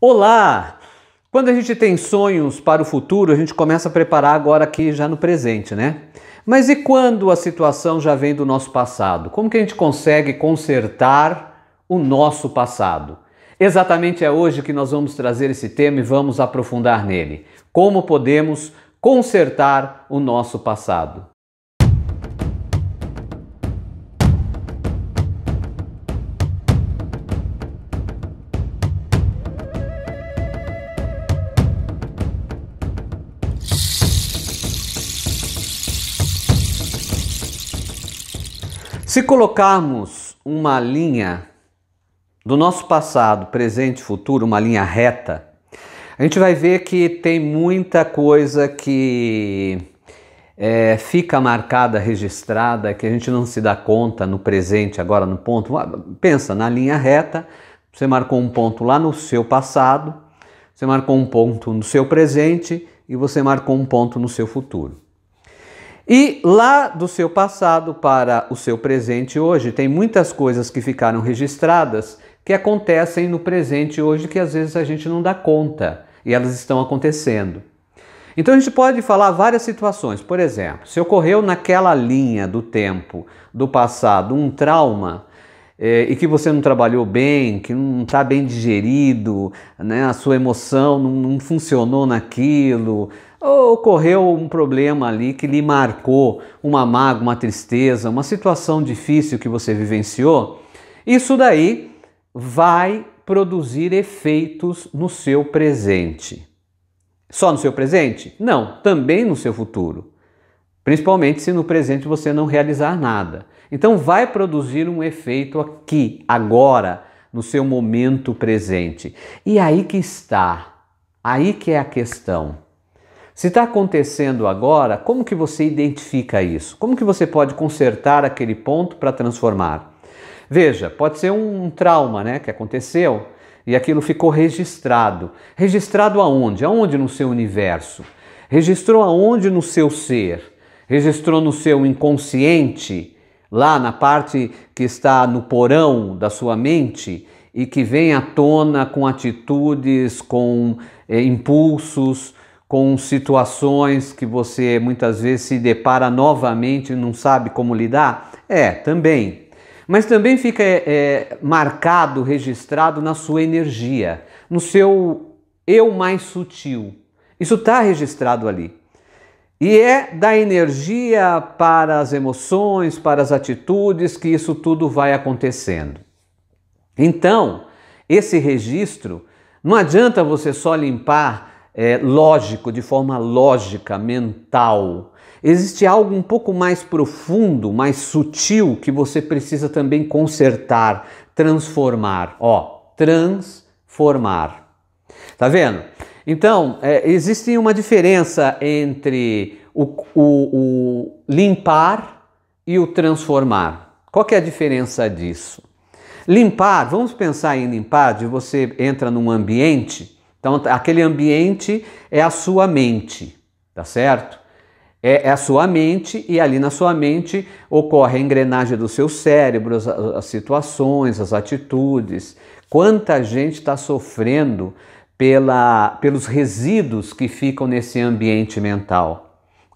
Olá! Quando a gente tem sonhos para o futuro, a gente começa a preparar agora aqui já no presente, né? Mas e quando a situação já vem do nosso passado? Como que a gente consegue consertar o nosso passado? Exatamente é hoje que nós vamos trazer esse tema e vamos aprofundar nele. Como podemos consertar o nosso passado? Se colocarmos uma linha do nosso passado, presente e futuro, uma linha reta, a gente vai ver que tem muita coisa que é, fica marcada, registrada, que a gente não se dá conta no presente, agora no ponto. Ah, pensa na linha reta, você marcou um ponto lá no seu passado, você marcou um ponto no seu presente e você marcou um ponto no seu futuro. E lá do seu passado para o seu presente hoje, tem muitas coisas que ficaram registradas que acontecem no presente hoje que às vezes a gente não dá conta e elas estão acontecendo. Então a gente pode falar várias situações. Por exemplo, se ocorreu naquela linha do tempo, do passado, um trauma é, e que você não trabalhou bem, que não está bem digerido, né, a sua emoção não, não funcionou naquilo, ocorreu um problema ali que lhe marcou, uma mágoa, uma tristeza, uma situação difícil que você vivenciou, isso daí vai produzir efeitos no seu presente. Só no seu presente? Não, também no seu futuro. Principalmente se no presente você não realizar nada. Então vai produzir um efeito aqui, agora, no seu momento presente. E aí que está, aí que é a questão. Se está acontecendo agora, como que você identifica isso? Como que você pode consertar aquele ponto para transformar? Veja, pode ser um trauma, né, que aconteceu e aquilo ficou registrado. Registrado aonde? Aonde no seu universo? Registrou aonde no seu ser? Registrou no seu inconsciente, lá na parte que está no porão da sua mente e que vem à tona com atitudes, com eh, impulsos, com situações que você muitas vezes se depara novamente e não sabe como lidar? É, também. Mas também fica é, é, marcado, registrado na sua energia, no seu eu mais sutil. Isso está registrado ali. E é da energia para as emoções, para as atitudes que isso tudo vai acontecendo. Então, esse registro, não adianta você só limpar é, lógico, de forma lógica, mental. Existe algo um pouco mais profundo, mais sutil que você precisa também consertar, transformar. Ó, transformar. Tá vendo? Então, é, existe uma diferença entre o, o, o limpar e o transformar. Qual é a diferença disso? Limpar, vamos pensar em limpar, de você entra num ambiente então, aquele ambiente é a sua mente, tá certo? É, é a sua mente, e ali na sua mente ocorre a engrenagem do seu cérebro, as, as situações, as atitudes. Quanta gente está sofrendo pela, pelos resíduos que ficam nesse ambiente mental.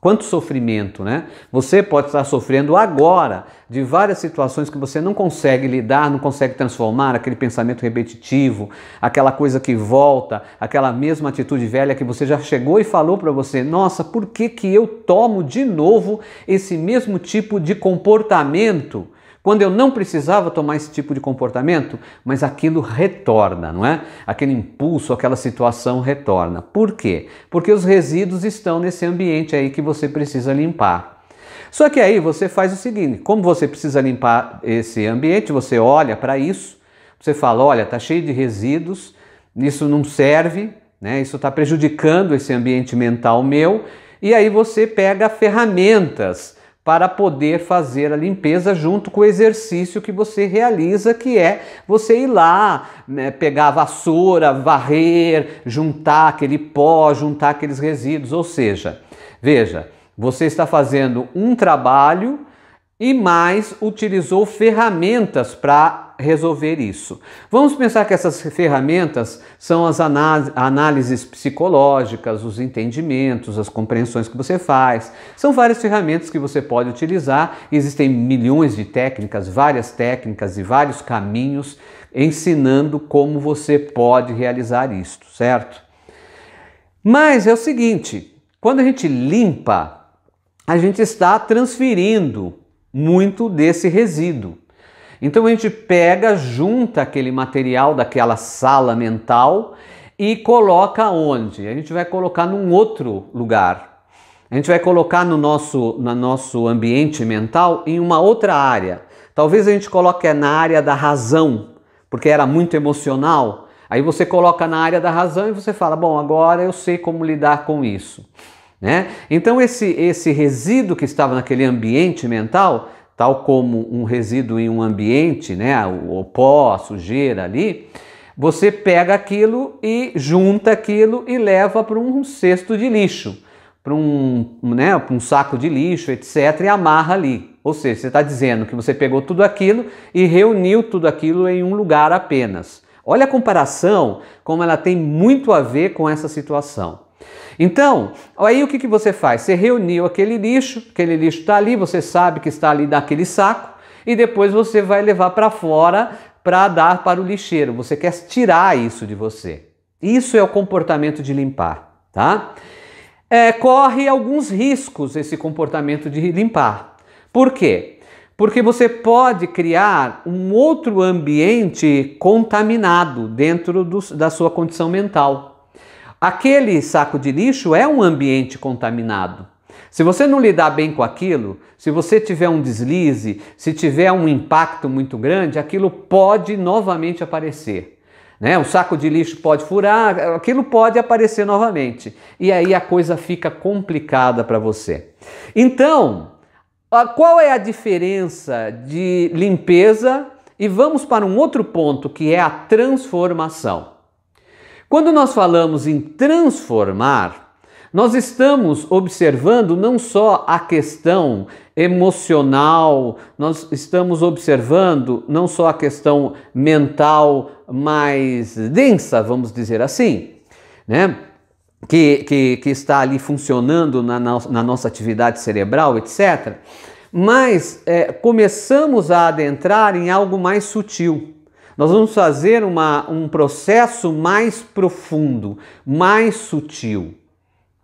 Quanto sofrimento, né? Você pode estar sofrendo agora de várias situações que você não consegue lidar, não consegue transformar, aquele pensamento repetitivo, aquela coisa que volta, aquela mesma atitude velha que você já chegou e falou para você: "Nossa, por que que eu tomo de novo esse mesmo tipo de comportamento?" Quando eu não precisava tomar esse tipo de comportamento, mas aquilo retorna, não é? Aquele impulso, aquela situação retorna. Por quê? Porque os resíduos estão nesse ambiente aí que você precisa limpar. Só que aí você faz o seguinte: como você precisa limpar esse ambiente, você olha para isso, você fala, olha, tá cheio de resíduos, isso não serve, né? Isso está prejudicando esse ambiente mental meu. E aí você pega ferramentas para poder fazer a limpeza junto com o exercício que você realiza, que é você ir lá, né, pegar a vassoura, varrer, juntar aquele pó, juntar aqueles resíduos. Ou seja, veja, você está fazendo um trabalho e mais utilizou ferramentas para resolver isso. Vamos pensar que essas ferramentas são as análises psicológicas, os entendimentos, as compreensões que você faz. São várias ferramentas que você pode utilizar, existem milhões de técnicas, várias técnicas e vários caminhos ensinando como você pode realizar isto, certo? Mas é o seguinte, quando a gente limpa, a gente está transferindo muito desse resíduo. Então a gente pega, junta aquele material daquela sala mental e coloca onde? A gente vai colocar num outro lugar. A gente vai colocar no nosso, no nosso ambiente mental em uma outra área. Talvez a gente coloque na área da razão, porque era muito emocional. Aí você coloca na área da razão e você fala: bom, agora eu sei como lidar com isso. Né? Então esse, esse resíduo que estava naquele ambiente mental tal como um resíduo em um ambiente, né, o pó, a sujeira ali, você pega aquilo e junta aquilo e leva para um cesto de lixo, para um, né, um saco de lixo, etc., e amarra ali. Ou seja, você está dizendo que você pegou tudo aquilo e reuniu tudo aquilo em um lugar apenas. Olha a comparação, como ela tem muito a ver com essa situação. Então, aí o que, que você faz? Você reuniu aquele lixo, aquele lixo está ali, você sabe que está ali naquele saco, e depois você vai levar para fora para dar para o lixeiro. Você quer tirar isso de você. Isso é o comportamento de limpar, tá? É, corre alguns riscos esse comportamento de limpar. Por quê? Porque você pode criar um outro ambiente contaminado dentro do, da sua condição mental. Aquele saco de lixo é um ambiente contaminado. Se você não lidar bem com aquilo, se você tiver um deslize, se tiver um impacto muito grande, aquilo pode novamente aparecer. Né? O saco de lixo pode furar, aquilo pode aparecer novamente. E aí a coisa fica complicada para você. Então, qual é a diferença de limpeza? E vamos para um outro ponto que é a transformação. Quando nós falamos em transformar, nós estamos observando não só a questão emocional, nós estamos observando não só a questão mental mais densa, vamos dizer assim, né? Que, que, que está ali funcionando na, no, na nossa atividade cerebral, etc. Mas é, começamos a adentrar em algo mais sutil. Nós vamos fazer uma, um processo mais profundo, mais sutil.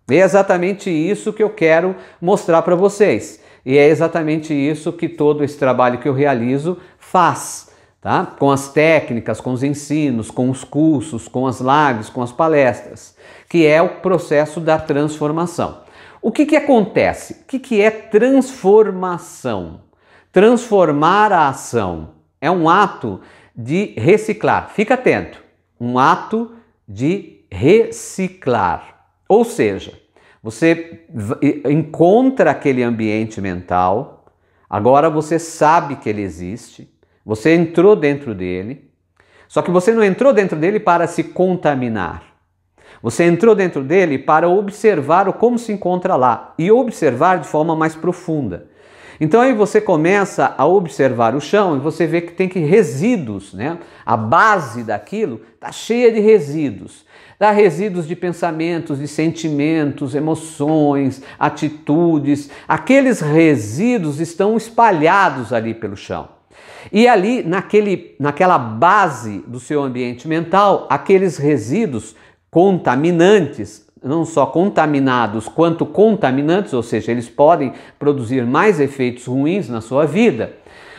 E é exatamente isso que eu quero mostrar para vocês. E é exatamente isso que todo esse trabalho que eu realizo faz, tá? Com as técnicas, com os ensinos, com os cursos, com as lives, com as palestras, que é o processo da transformação. O que, que acontece? O que, que é transformação? Transformar a ação é um ato de reciclar. Fica atento, um ato de reciclar. Ou seja, você encontra aquele ambiente mental, agora você sabe que ele existe, você entrou dentro dele, só que você não entrou dentro dele para se contaminar. Você entrou dentro dele para observar o como se encontra lá e observar de forma mais profunda. Então aí você começa a observar o chão e você vê que tem que resíduos, né? A base daquilo está cheia de resíduos. Dá resíduos de pensamentos, de sentimentos, emoções, atitudes. Aqueles resíduos estão espalhados ali pelo chão. E ali, naquele, naquela base do seu ambiente mental, aqueles resíduos contaminantes não só contaminados quanto contaminantes, ou seja, eles podem produzir mais efeitos ruins na sua vida,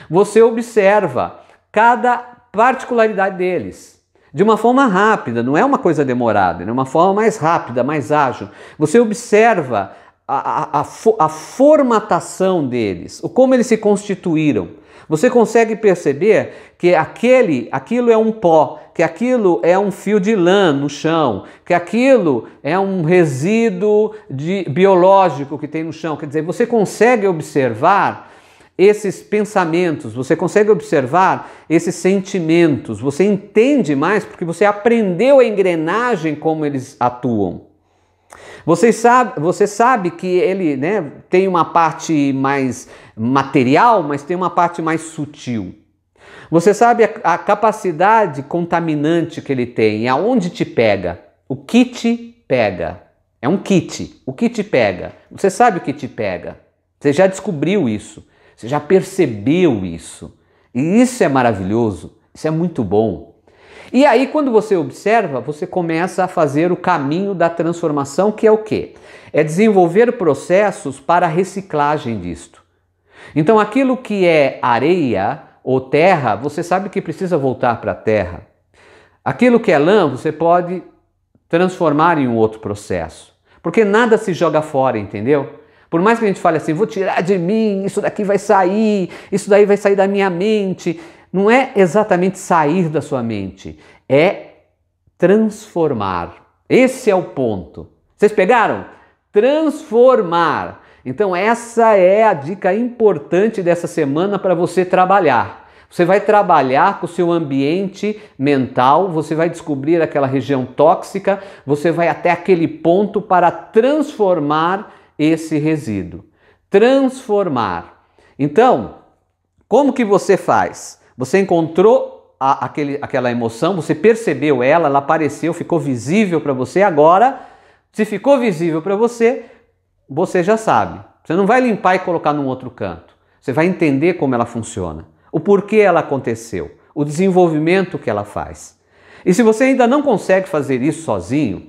você observa cada particularidade deles. De uma forma rápida, não é uma coisa demorada, é uma forma mais rápida, mais ágil. Você observa a, a, a, a formatação deles, como eles se constituíram. Você consegue perceber que aquele, aquilo é um pó, que aquilo é um fio de lã no chão, que aquilo é um resíduo de, biológico que tem no chão. Quer dizer, você consegue observar esses pensamentos, você consegue observar esses sentimentos, você entende mais porque você aprendeu a engrenagem como eles atuam. Você sabe, você sabe que ele né, tem uma parte mais material, mas tem uma parte mais sutil. Você sabe a, a capacidade contaminante que ele tem, aonde te pega, o que te pega. É um kit, o que te pega. Você sabe o que te pega. Você já descobriu isso, você já percebeu isso. E isso é maravilhoso, isso é muito bom. E aí, quando você observa, você começa a fazer o caminho da transformação, que é o quê? É desenvolver processos para a reciclagem disto. Então, aquilo que é areia ou terra, você sabe que precisa voltar para a terra. Aquilo que é lã, você pode transformar em um outro processo. Porque nada se joga fora, entendeu? Por mais que a gente fale assim, vou tirar de mim, isso daqui vai sair, isso daí vai sair da minha mente não é exatamente sair da sua mente, é transformar. Esse é o ponto. Vocês pegaram? Transformar. Então, essa é a dica importante dessa semana para você trabalhar. Você vai trabalhar com o seu ambiente mental, você vai descobrir aquela região tóxica, você vai até aquele ponto para transformar esse resíduo. Transformar. Então, como que você faz? Você encontrou a, aquele, aquela emoção, você percebeu ela, ela apareceu, ficou visível para você. Agora, se ficou visível para você, você já sabe. Você não vai limpar e colocar num outro canto. Você vai entender como ela funciona, o porquê ela aconteceu, o desenvolvimento que ela faz. E se você ainda não consegue fazer isso sozinho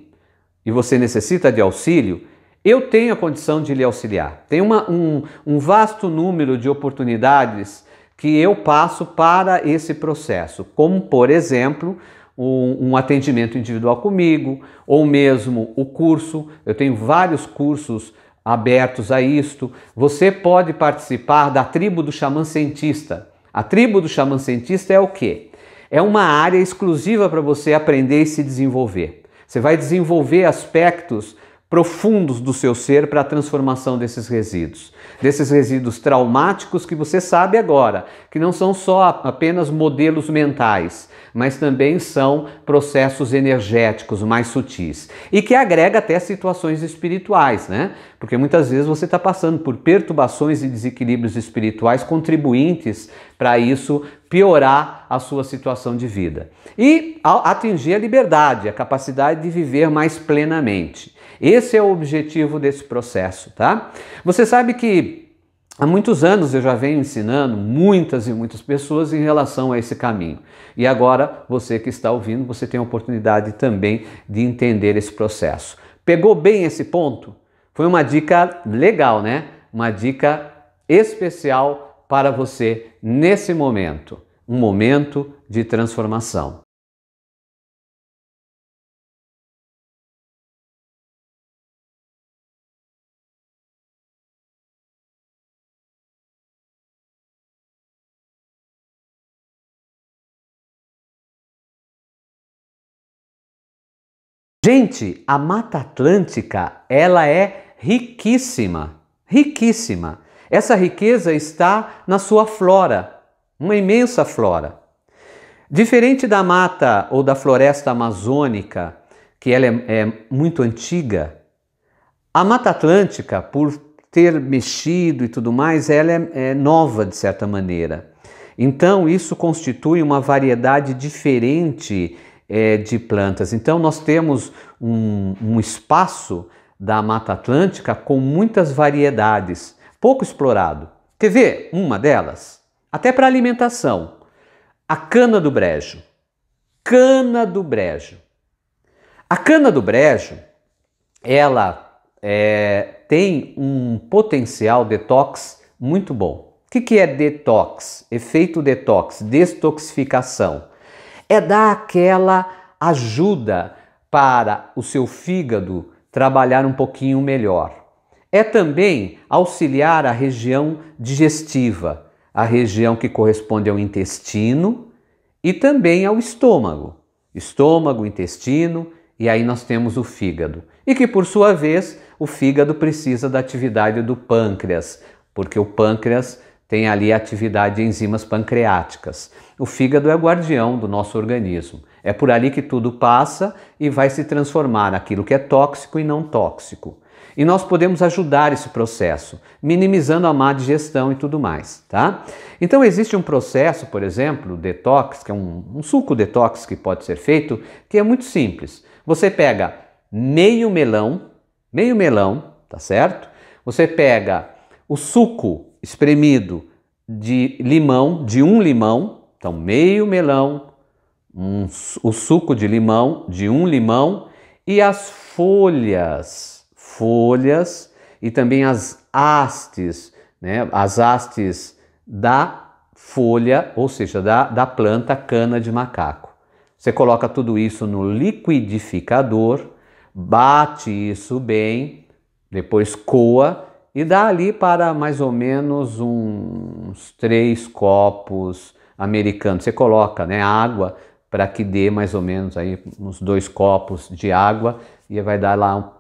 e você necessita de auxílio, eu tenho a condição de lhe auxiliar. Tem uma, um, um vasto número de oportunidades que eu passo para esse processo, como por exemplo um, atendimento individual comigo, ou mesmo o curso. Eu tenho vários cursos abertos a isto. Você pode participar da tribo do xamã cientista. A tribo do xamã cientista é o quê? É uma área exclusiva para você aprender e se desenvolver. Você vai desenvolver aspectos profundos do seu ser para a transformação desses resíduos desses resíduos traumáticos que você sabe agora, que não são só apenas modelos mentais, mas também são processos energéticos mais sutis e que agrega até situações espirituais, né? Porque muitas vezes você está passando por perturbações e desequilíbrios espirituais contribuintes para isso piorar a sua situação de vida e atingir a liberdade, a capacidade de viver mais plenamente. Esse é o objetivo desse processo, tá? Você sabe que Há muitos anos eu já venho ensinando muitas e muitas pessoas em relação a esse caminho. E agora, você que está ouvindo, você tem a oportunidade também de entender esse processo. Pegou bem esse ponto? Foi uma dica legal, né? Uma dica especial para você nesse momento, um momento de transformação. Gente, a Mata Atlântica, ela é riquíssima, riquíssima. Essa riqueza está na sua flora, uma imensa flora. Diferente da mata ou da floresta amazônica, que ela é, é muito antiga, a Mata Atlântica, por ter mexido e tudo mais, ela é, é, nova de certa maneira. Então, isso constitui uma variedade diferente é, de plantas. Então, nós temos um, um espaço da Mata Atlântica com muitas variedades, pouco explorado. Quer ver uma delas? Até para alimentação. A cana do brejo. Cana do brejo. A cana do brejo, ela é, tem um potencial detox muito bom. O que, que é detox? Efeito detox, destoxificação é dar aquela ajuda para o seu fígado trabalhar um pouquinho melhor. É também auxiliar a região digestiva, a região que corresponde ao intestino e também ao estômago. Estômago, intestino e aí nós temos o fígado. E que por sua vez, o fígado precisa da atividade do pâncreas, porque o pâncreas tem ali atividade de enzimas pancreáticas. O fígado é guardião do nosso organismo. É por ali que tudo passa e vai se transformar naquilo que é tóxico e não tóxico. E nós podemos ajudar esse processo, minimizando a má digestão e tudo mais, tá? Então existe um processo, por exemplo, detox, que é um, um suco detox que pode ser feito, que é muito simples. Você pega meio melão, meio melão, tá certo? Você pega o suco espremido de limão, de um limão, então meio melão, um, o suco de limão, de um limão, e as folhas, folhas e também as hastes, né, as hastes da folha, ou seja, da, da planta cana de macaco. Você coloca tudo isso no liquidificador, bate isso bem, depois coa e dá ali para mais ou menos uns três copos americanos. Você coloca né, água para que dê mais ou menos aí uns dois copos de água e vai dar lá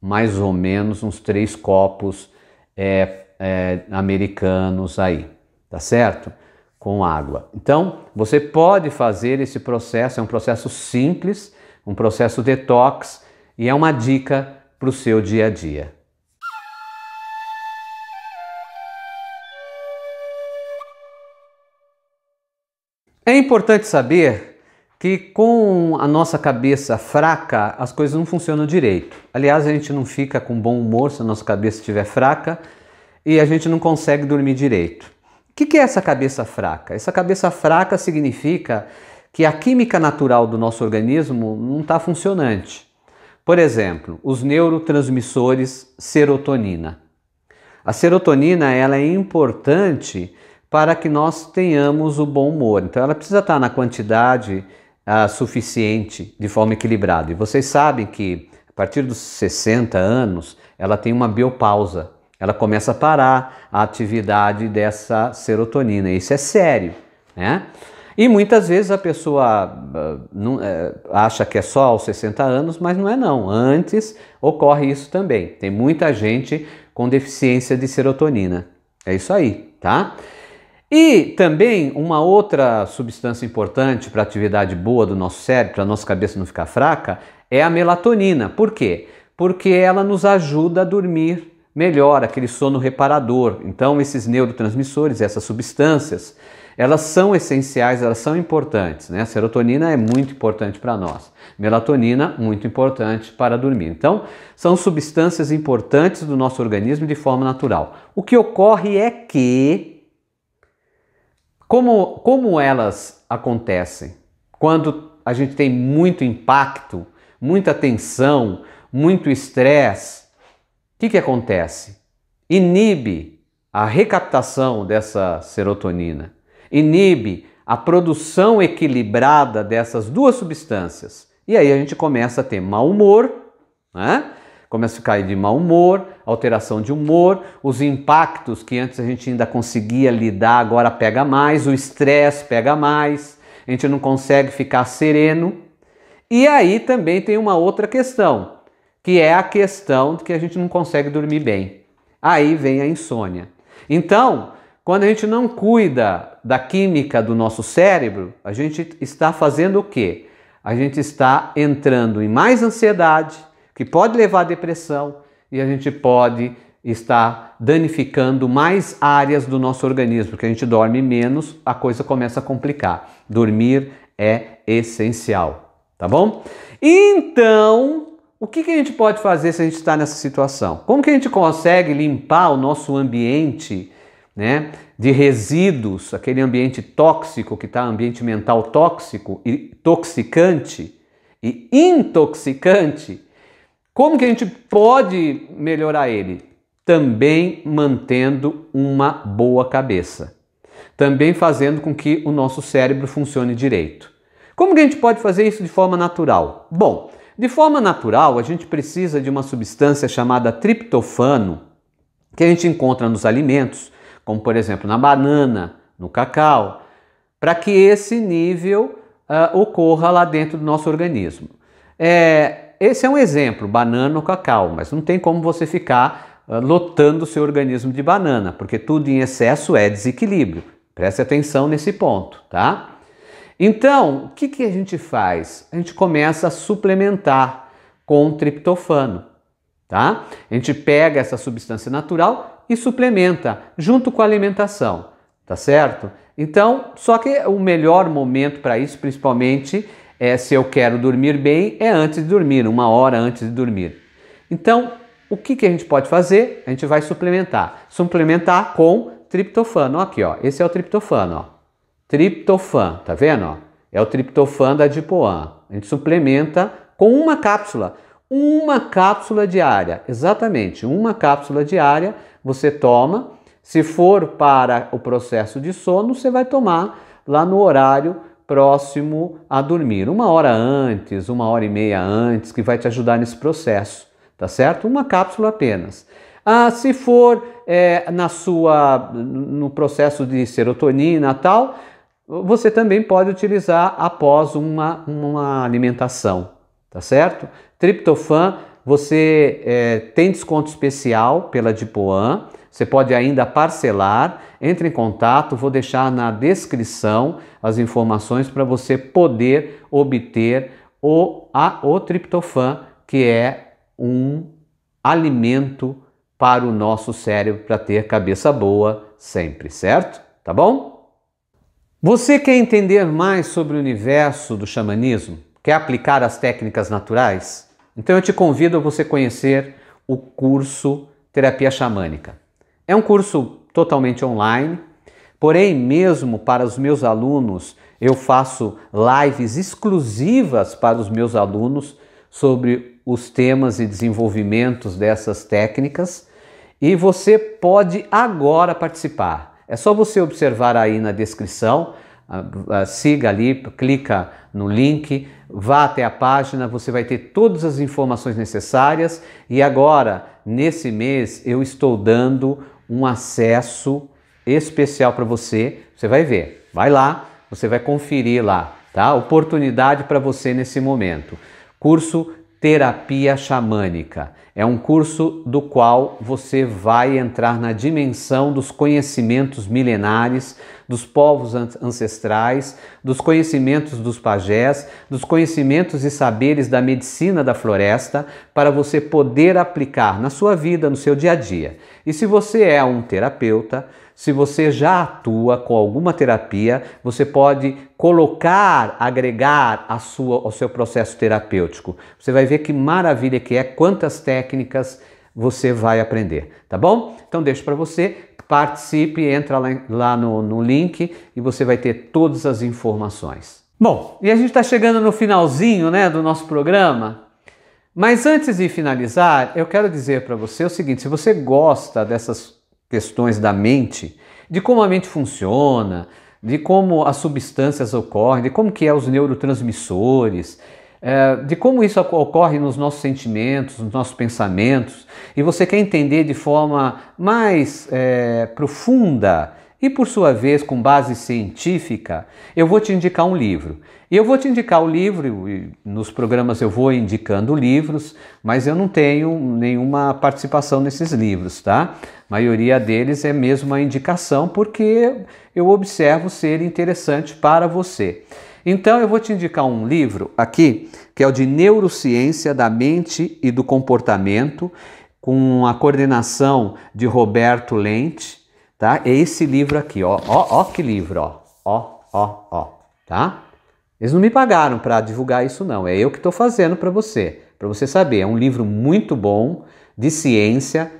mais ou menos uns três copos é, é, americanos aí, tá certo? Com água. Então você pode fazer esse processo, é um processo simples, um processo detox e é uma dica para o seu dia a dia. É importante saber que com a nossa cabeça fraca, as coisas não funcionam direito. Aliás, a gente não fica com bom humor se a nossa cabeça estiver fraca e a gente não consegue dormir direito. O que é essa cabeça fraca? Essa cabeça fraca significa que a química natural do nosso organismo não está funcionante. Por exemplo, os neurotransmissores serotonina. A serotonina ela é importante para que nós tenhamos o bom humor. Então ela precisa estar na quantidade uh, suficiente, de forma equilibrada. E vocês sabem que a partir dos 60 anos ela tem uma biopausa. Ela começa a parar a atividade dessa serotonina. Isso é sério, né? E muitas vezes a pessoa uh, não, uh, acha que é só aos 60 anos, mas não é não. Antes ocorre isso também. Tem muita gente com deficiência de serotonina. É isso aí, tá? E também uma outra substância importante para a atividade boa do nosso cérebro, para a nossa cabeça não ficar fraca, é a melatonina. Por quê? Porque ela nos ajuda a dormir melhor, aquele sono reparador. Então, esses neurotransmissores, essas substâncias, elas são essenciais, elas são importantes. Né? A serotonina é muito importante para nós, melatonina, muito importante para dormir. Então, são substâncias importantes do nosso organismo de forma natural. O que ocorre é que como, como elas acontecem? Quando a gente tem muito impacto, muita tensão, muito estresse, o que, que acontece? Inibe a recaptação dessa serotonina, inibe a produção equilibrada dessas duas substâncias. E aí a gente começa a ter mau humor, né? Começa a ficar de mau humor, alteração de humor, os impactos que antes a gente ainda conseguia lidar, agora pega mais, o estresse pega mais, a gente não consegue ficar sereno. E aí também tem uma outra questão, que é a questão de que a gente não consegue dormir bem. Aí vem a insônia. Então, quando a gente não cuida da química do nosso cérebro, a gente está fazendo o quê? A gente está entrando em mais ansiedade, que pode levar à depressão e a gente pode estar danificando mais áreas do nosso organismo, porque a gente dorme menos, a coisa começa a complicar. Dormir é essencial, tá bom? Então, o que, que a gente pode fazer se a gente está nessa situação? Como que a gente consegue limpar o nosso ambiente né, de resíduos, aquele ambiente tóxico que está ambiente mental tóxico e toxicante e intoxicante? Como que a gente pode melhorar ele? Também mantendo uma boa cabeça. Também fazendo com que o nosso cérebro funcione direito. Como que a gente pode fazer isso de forma natural? Bom, de forma natural, a gente precisa de uma substância chamada triptofano, que a gente encontra nos alimentos, como por exemplo na banana, no cacau, para que esse nível uh, ocorra lá dentro do nosso organismo. É, esse é um exemplo, banana ou cacau, mas não tem como você ficar uh, lotando o seu organismo de banana, porque tudo em excesso é desequilíbrio. Preste atenção nesse ponto, tá? Então, o que, que a gente faz? A gente começa a suplementar com triptofano, tá? A gente pega essa substância natural e suplementa junto com a alimentação, tá certo? Então, só que o melhor momento para isso, principalmente, é, se eu quero dormir bem, é antes de dormir, uma hora antes de dormir. Então, o que, que a gente pode fazer? A gente vai suplementar. Suplementar com triptofano. Aqui, ó. Esse é o triptofano, ó. Triptofan, tá vendo? Ó? É o triptofan da Dipoan. A gente suplementa com uma cápsula. Uma cápsula diária, exatamente, uma cápsula diária você toma. Se for para o processo de sono, você vai tomar lá no horário próximo a dormir, uma hora antes, uma hora e meia antes, que vai te ajudar nesse processo, tá certo? Uma cápsula apenas. Ah, se for é, na sua no processo de serotonina tal, você também pode utilizar após uma, uma alimentação, tá certo? Triptofan, você é, tem desconto especial pela Dipoan você pode ainda parcelar, entre em contato, vou deixar na descrição as informações para você poder obter o, a, o triptofan, que é um alimento para o nosso cérebro para ter cabeça boa sempre, certo? Tá bom? Você quer entender mais sobre o universo do xamanismo? Quer aplicar as técnicas naturais? Então eu te convido a você conhecer o curso Terapia Xamânica. É um curso totalmente online, porém, mesmo para os meus alunos, eu faço lives exclusivas para os meus alunos sobre os temas e desenvolvimentos dessas técnicas e você pode agora participar. É só você observar aí na descrição, ah, ah, siga ali, clica no link, vá até a página, você vai ter todas as informações necessárias e agora, nesse mês, eu estou dando um acesso especial para você. Você vai ver, vai lá, você vai conferir lá, tá? Oportunidade para você nesse momento. Curso Terapia Xamânica. É um curso do qual você vai entrar na dimensão dos conhecimentos milenares, dos povos ancestrais, dos conhecimentos dos pajés, dos conhecimentos e saberes da medicina da floresta, para você poder aplicar na sua vida, no seu dia a dia. E se você é um terapeuta, se você já atua com alguma terapia, você pode colocar, agregar a sua, ao seu processo terapêutico. Você vai ver que maravilha que é, quantas técnicas você vai aprender, tá bom? Então deixo para você, participe, entra lá, lá no, no link e você vai ter todas as informações. Bom, e a gente está chegando no finalzinho né, do nosso programa. Mas antes de finalizar, eu quero dizer para você o seguinte: se você gosta dessas questões da mente, de como a mente funciona, de como as substâncias ocorrem, de como que é os neurotransmissores, é, de como isso ocorre nos nossos sentimentos, nos nossos pensamentos, e você quer entender de forma mais é, profunda e por sua vez, com base científica, eu vou te indicar um livro. E eu vou te indicar o livro, e nos programas eu vou indicando livros, mas eu não tenho nenhuma participação nesses livros, tá? A maioria deles é mesmo uma indicação, porque eu observo ser interessante para você. Então eu vou te indicar um livro aqui, que é o de Neurociência da Mente e do Comportamento, com a coordenação de Roberto Lente tá? É esse livro aqui, ó, ó, ó que livro, ó, ó, ó, ó, tá? Eles não me pagaram para divulgar isso não, é eu que estou fazendo para você, para você saber. É um livro muito bom de ciência,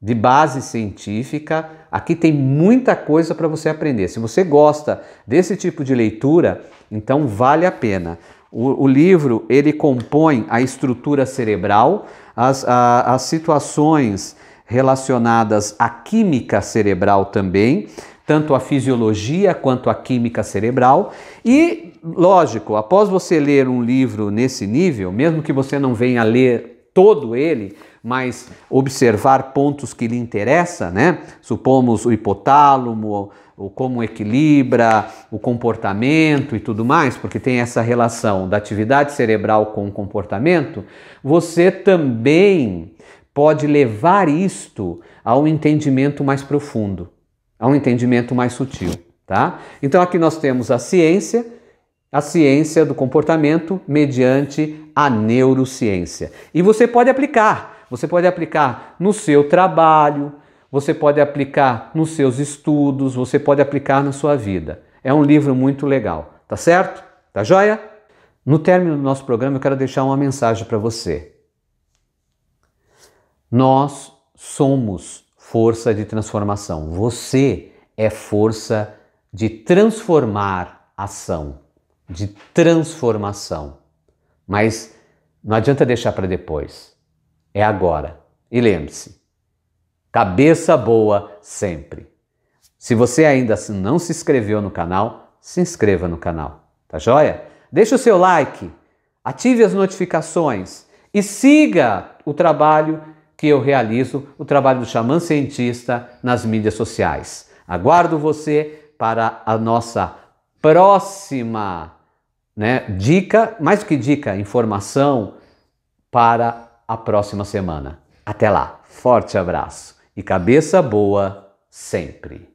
de base científica. Aqui tem muita coisa para você aprender. Se você gosta desse tipo de leitura, então vale a pena. O, o livro ele compõe a estrutura cerebral, as, a, as situações relacionadas à química cerebral também, tanto a fisiologia quanto a química cerebral. E, lógico, após você ler um livro nesse nível, mesmo que você não venha ler todo ele, mas observar pontos que lhe interessam, né? Supomos o hipotálamo, o como equilibra o comportamento e tudo mais, porque tem essa relação da atividade cerebral com o comportamento, você também pode levar isto a um entendimento mais profundo, a um entendimento mais sutil, tá? Então aqui nós temos a ciência, a ciência do comportamento mediante a neurociência. E você pode aplicar, você pode aplicar no seu trabalho, você pode aplicar nos seus estudos, você pode aplicar na sua vida. É um livro muito legal, tá certo? Tá joia? No término do nosso programa, eu quero deixar uma mensagem para você. Nós somos força de transformação. Você é força de transformar ação, de transformação. Mas não adianta deixar para depois. É agora. E lembre-se: cabeça boa sempre. Se você ainda não se inscreveu no canal, se inscreva no canal, tá joia? Deixe o seu like, ative as notificações e siga o trabalho que eu realizo o trabalho do xamã cientista nas mídias sociais. Aguardo você para a nossa próxima né, dica, mais do que dica, informação para a próxima semana. Até lá, forte abraço e cabeça boa sempre.